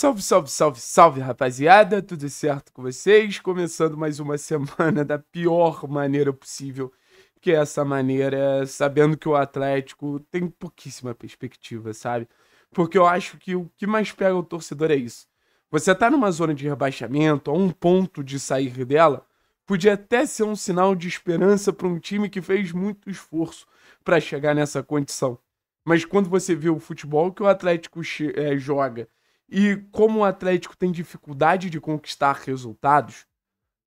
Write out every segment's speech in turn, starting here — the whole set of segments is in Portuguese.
Salve, salve, salve, salve, rapaziada! Tudo certo com vocês? Começando mais uma semana da pior maneira possível, que é essa maneira, sabendo que o Atlético tem pouquíssima perspectiva, sabe? Porque eu acho que o que mais pega o torcedor é isso. Você tá numa zona de rebaixamento, a um ponto de sair dela, podia até ser um sinal de esperança para um time que fez muito esforço para chegar nessa condição. Mas quando você vê o futebol que o Atlético é, joga e como o Atlético tem dificuldade de conquistar resultados,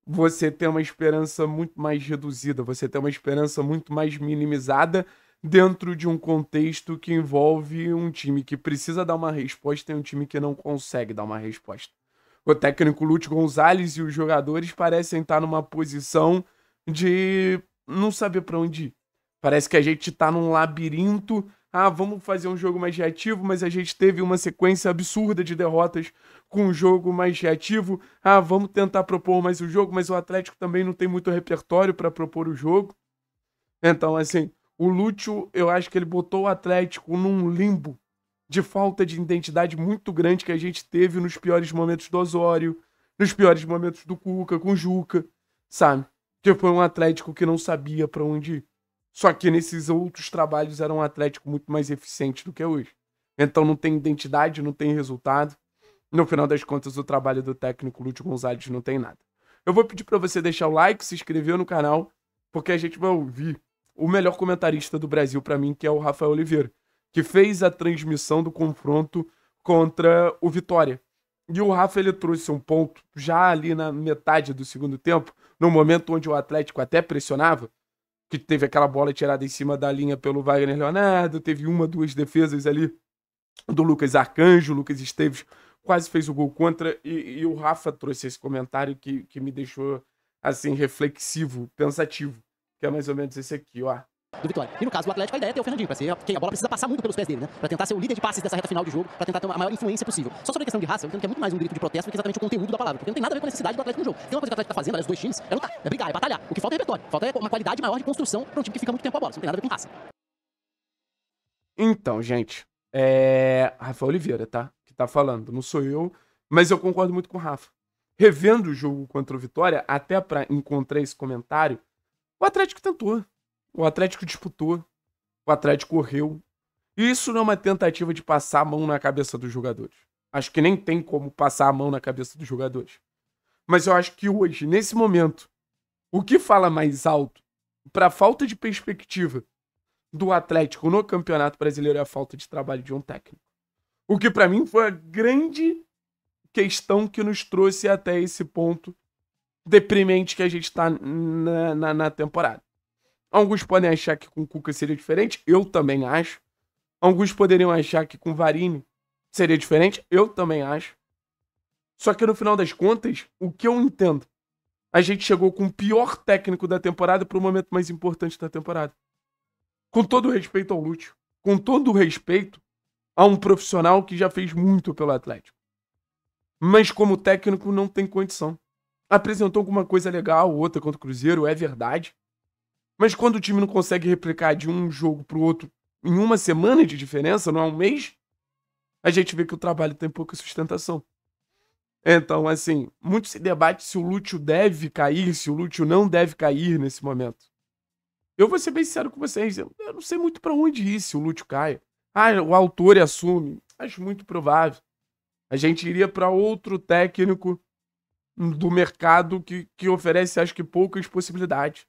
você tem uma esperança muito mais reduzida, você tem uma esperança muito mais minimizada dentro de um contexto que envolve um time que precisa dar uma resposta e um time que não consegue dar uma resposta. O técnico Lute Gonzalez e os jogadores parecem estar numa posição de não saber para onde ir. Parece que a gente está num labirinto ah, vamos fazer um jogo mais reativo, mas a gente teve uma sequência absurda de derrotas com um jogo mais reativo. Ah, vamos tentar propor mais o jogo, mas o Atlético também não tem muito repertório para propor o jogo. Então, assim, o Lúcio, eu acho que ele botou o Atlético num limbo de falta de identidade muito grande que a gente teve nos piores momentos do Osório, nos piores momentos do Cuca, com o Juca, sabe? Que foi um Atlético que não sabia para onde ir. Só que nesses outros trabalhos era um Atlético muito mais eficiente do que é hoje. Então não tem identidade, não tem resultado. No final das contas, o trabalho do técnico Lúcio Gonzalez não tem nada. Eu vou pedir para você deixar o like, se inscrever no canal, porque a gente vai ouvir o melhor comentarista do Brasil para mim, que é o Rafael Oliveira, que fez a transmissão do confronto contra o Vitória. E o Rafa ele trouxe um ponto já ali na metade do segundo tempo, no momento onde o Atlético até pressionava, que teve aquela bola tirada em cima da linha pelo Wagner Leonardo, teve uma, duas defesas ali do Lucas Arcanjo, Lucas Esteves quase fez o gol contra, e, e o Rafa trouxe esse comentário que, que me deixou, assim, reflexivo, pensativo, que é mais ou menos esse aqui, ó do Vitória. E no caso do Atlético, a ideia é ter o Fernandinho, pra ser, quem a bola precisa passar muito pelos pés dele, né? Para tentar ser o líder de passes dessa reta final de jogo, para tentar ter a maior influência possível. Só sobre a questão de raça, eu entendo que é muito mais um grito de protesto do que exatamente o conteúdo da palavra, porque não tem nada a ver com a necessidade do Atlético no jogo. Tem uma coisa que o Atlético tá fazendo, aliás, os dois times, é lutar, é brigar, é batalhar. O que falta é repertório, falta é uma qualidade maior de construção pra um time que fica muito tempo com a bola. Isso não tem nada a ver com raça. Então, gente, é. Rafa Oliveira, tá? Que tá falando, não sou eu, mas eu concordo muito com o Rafa. Revendo o jogo contra o Vitória, até para encontrar esse comentário, o Atlético tentou o Atlético disputou, o Atlético correu. Isso não é uma tentativa de passar a mão na cabeça dos jogadores. Acho que nem tem como passar a mão na cabeça dos jogadores. Mas eu acho que hoje, nesse momento, o que fala mais alto para a falta de perspectiva do Atlético no Campeonato Brasileiro é a falta de trabalho de um técnico. O que para mim foi a grande questão que nos trouxe até esse ponto deprimente que a gente está na, na, na temporada. Alguns podem achar que com Cuca seria diferente, eu também acho. Alguns poderiam achar que com Varini seria diferente, eu também acho. Só que no final das contas, o que eu entendo? A gente chegou com o pior técnico da temporada para o momento mais importante da temporada. Com todo o respeito ao Lúcio, com todo o respeito a um profissional que já fez muito pelo Atlético. Mas como técnico não tem condição. Apresentou alguma coisa legal, outra contra o Cruzeiro, é verdade. Mas quando o time não consegue replicar de um jogo pro outro em uma semana de diferença, não é um mês, a gente vê que o trabalho tem pouca sustentação. Então, assim, muito se debate se o Lúcio deve cair, se o Lúcio não deve cair nesse momento. Eu vou ser bem sincero com vocês, eu não sei muito para onde ir se o Lúcio cai. Ah, o autor assume. Acho muito provável. A gente iria para outro técnico do mercado que, que oferece, acho que, poucas possibilidades.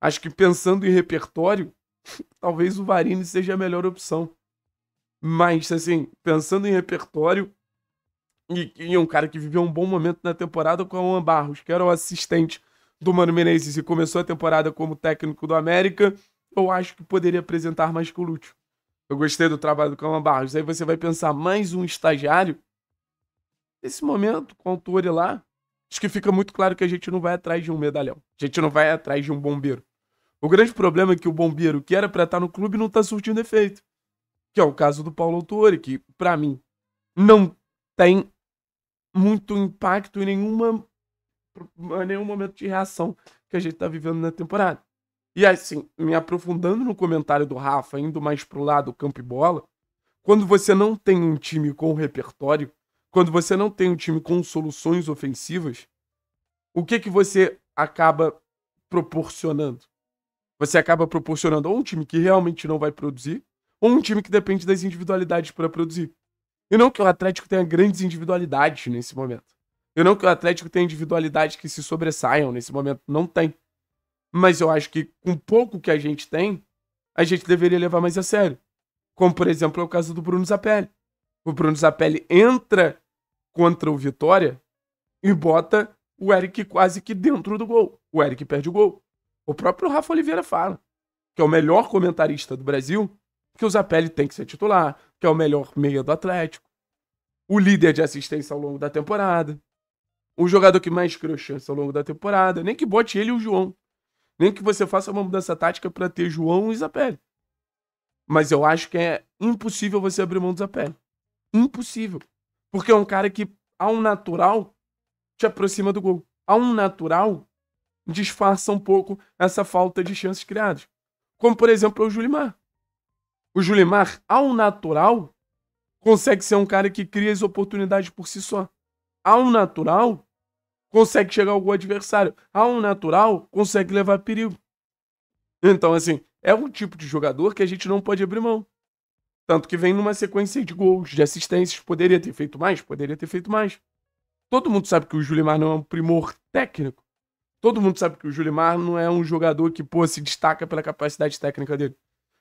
Acho que pensando em repertório, talvez o Varini seja a melhor opção. Mas, assim, pensando em repertório, e, e um cara que viveu um bom momento na temporada com o Juan Barros, que era o assistente do Mano Menezes e começou a temporada como técnico do América, eu acho que poderia apresentar mais que o Lúcio. Eu gostei do trabalho do Calma Barros. Aí você vai pensar, mais um estagiário? Nesse momento, com o Tore lá, acho que fica muito claro que a gente não vai atrás de um medalhão. A gente não vai atrás de um bombeiro. O grande problema é que o bombeiro que era para estar no clube não tá surtindo efeito. Que é o caso do Paulo Autori, que para mim não tem muito impacto em nenhuma nenhum momento de reação que a gente tá vivendo na temporada. E assim, me aprofundando no comentário do Rafa, indo mais pro lado campo e bola, quando você não tem um time com repertório, quando você não tem um time com soluções ofensivas, o que que você acaba proporcionando? Você acaba proporcionando ou um time que realmente não vai produzir, ou um time que depende das individualidades para produzir. E não que o Atlético tenha grandes individualidades nesse momento. E não que o Atlético tenha individualidades que se sobressaiam nesse momento. Não tem. Mas eu acho que com pouco que a gente tem, a gente deveria levar mais a sério. Como, por exemplo, é o caso do Bruno Zapelli. O Bruno Zapelli entra contra o Vitória e bota o Eric quase que dentro do gol. O Eric perde o gol. O próprio Rafa Oliveira fala que é o melhor comentarista do Brasil, que o Zapelli tem que ser titular, que é o melhor meia do Atlético, o líder de assistência ao longo da temporada, o jogador que mais criou chance ao longo da temporada, nem que bote ele e o João. Nem que você faça uma mudança tática para ter João e Zapelli. Mas eu acho que é impossível você abrir mão do Zapelli. Impossível. Porque é um cara que, ao natural, te aproxima do gol. Ao natural, disfarça um pouco essa falta de chances criadas. Como, por exemplo, é o Julimar. O Julimar, ao natural, consegue ser um cara que cria as oportunidades por si só. Ao natural, consegue chegar ao gol adversário. Ao natural, consegue levar perigo. Então, assim, é um tipo de jogador que a gente não pode abrir mão. Tanto que vem numa sequência de gols, de assistências. Poderia ter feito mais, poderia ter feito mais. Todo mundo sabe que o Julimar não é um primor técnico. Todo mundo sabe que o Julimar não é um jogador que, pô, se destaca pela capacidade técnica dele.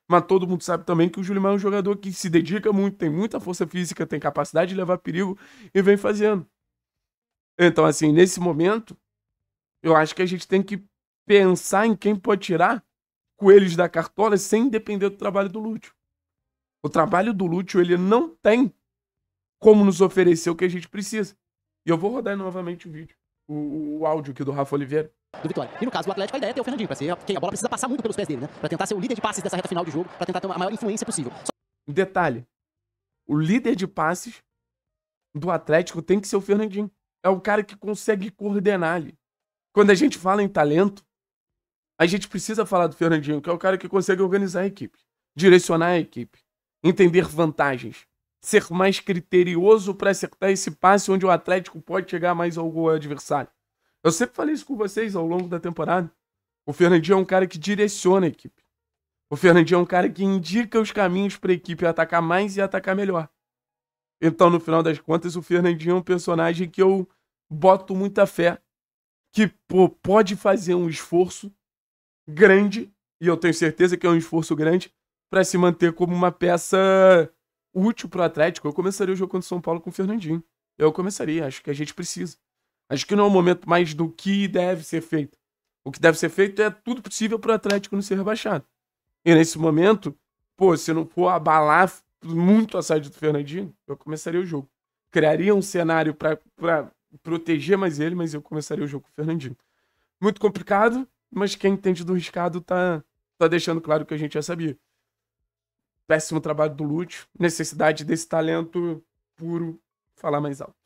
Mas todo mundo sabe também que o Julimar é um jogador que se dedica muito, tem muita força física, tem capacidade de levar perigo e vem fazendo. Então, assim, nesse momento, eu acho que a gente tem que pensar em quem pode tirar coelhos da cartola sem depender do trabalho do Lúcio. O trabalho do Lúcio, ele não tem como nos oferecer o que a gente precisa. E eu vou rodar novamente o vídeo o, o áudio aqui do Rafa Oliveira do Vitória. E no caso do Atlético, a ideia é ter o Fernandinho, porque a bola precisa passar muito pelos pés dele, né? Pra tentar ser o líder de passes dessa reta final de jogo, pra tentar ter a maior influência possível. Só... Detalhe: o líder de passes do Atlético tem que ser o Fernandinho. É o cara que consegue coordenar ali. Quando a gente fala em talento, a gente precisa falar do Fernandinho, que é o cara que consegue organizar a equipe, direcionar a equipe, entender vantagens ser mais criterioso para acertar esse passe onde o Atlético pode chegar mais ao gol adversário. Eu sempre falei isso com vocês ao longo da temporada. O Fernandinho é um cara que direciona a equipe. O Fernandinho é um cara que indica os caminhos para a equipe atacar mais e atacar melhor. Então, no final das contas, o Fernandinho é um personagem que eu boto muita fé, que pô, pode fazer um esforço grande, e eu tenho certeza que é um esforço grande, para se manter como uma peça útil pro Atlético, eu começaria o jogo contra o São Paulo com o Fernandinho. Eu começaria, acho que a gente precisa. Acho que não é o momento mais do que deve ser feito. O que deve ser feito é tudo possível pro Atlético não ser rebaixado. E nesse momento, pô, se não for abalar muito a saída do Fernandinho, eu começaria o jogo. Criaria um cenário para proteger mais ele, mas eu começaria o jogo com o Fernandinho. Muito complicado, mas quem entende do riscado tá, tá deixando claro que a gente já sabia. Péssimo trabalho do Lúcio. Necessidade desse talento puro falar mais alto.